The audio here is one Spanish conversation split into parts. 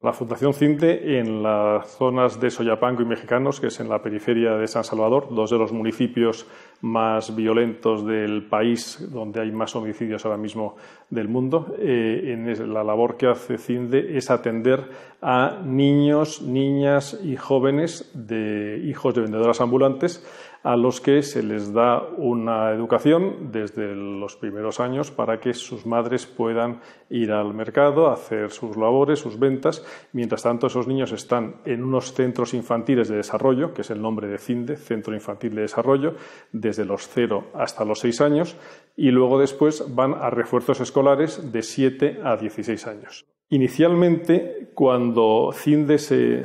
la Fundación Cinde, en las zonas de Soyapango y Mexicanos, que es en la periferia de San Salvador, dos de los municipios más violentos del país, donde hay más homicidios ahora mismo del mundo. Eh, la labor que hace Cinde es atender a niños, niñas y jóvenes de hijos de vendedoras ambulantes a los que se les da una educación desde los primeros años para que sus madres puedan ir al mercado, hacer sus labores, sus ventas. Mientras tanto, esos niños están en unos centros infantiles de desarrollo, que es el nombre de CINDE, Centro Infantil de Desarrollo, desde los 0 hasta los 6 años, y luego después van a refuerzos escolares de 7 a 16 años. Inicialmente, cuando CINDE se,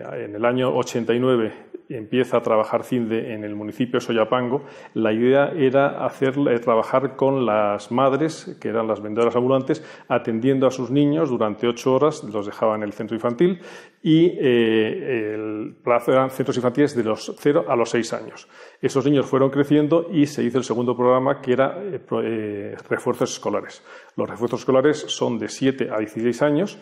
en el año 89 empieza a trabajar CINDE en el municipio de Soyapango, la idea era hacer, eh, trabajar con las madres, que eran las vendedoras ambulantes, atendiendo a sus niños durante ocho horas, los dejaban en el centro infantil y eh, el plazo eran centros infantiles de los 0 a los seis años. Esos niños fueron creciendo y se hizo el segundo programa que era eh, refuerzos escolares. Los refuerzos escolares son de siete a 16 años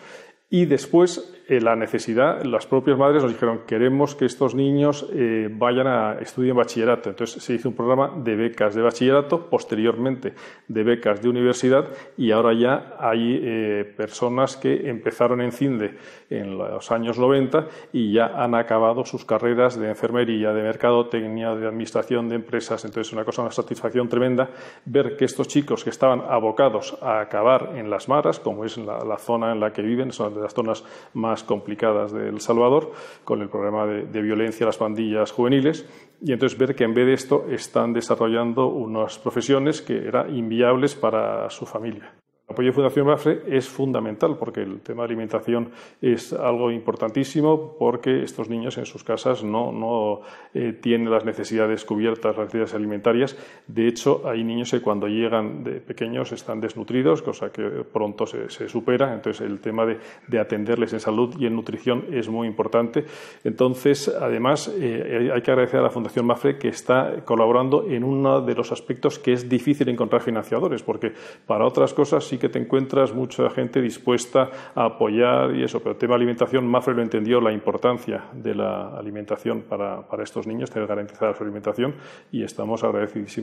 y después eh, la necesidad, las propias madres nos dijeron, queremos que estos niños eh, vayan a estudien bachillerato. Entonces se hizo un programa de becas de bachillerato, posteriormente de becas de universidad y ahora ya hay eh, personas que empezaron en CINDE en los años 90 y ya han acabado sus carreras de enfermería, de mercadotecnia, de administración de empresas. Entonces es una cosa, una satisfacción tremenda ver que estos chicos que estaban abocados a acabar en las maras, como es la, zona en la que viven, son las zonas más complicadas de El Salvador, con el problema de, de violencia a las pandillas juveniles, y entonces ver que en vez de esto están desarrollando unas profesiones que eran inviables para su familia apoyo de Fundación Mafre es fundamental porque el tema de alimentación es algo importantísimo porque estos niños en sus casas no, no eh, tienen las necesidades cubiertas, las necesidades alimentarias. De hecho, hay niños que cuando llegan de pequeños están desnutridos, cosa que pronto se, supera. Entonces, el tema de, atenderles en salud y en nutrición es muy importante. Entonces, además, eh, hay que agradecer a la Fundación Mafre que está colaborando en uno de los aspectos que es difícil encontrar financiadores, porque para otras cosas sí que que te encuentras mucha gente dispuesta a apoyar y eso, pero el tema de alimentación, Mafre lo entendió la importancia de la alimentación para, estos niños, tener garantizada su alimentación y estamos agradecidos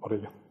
por ello.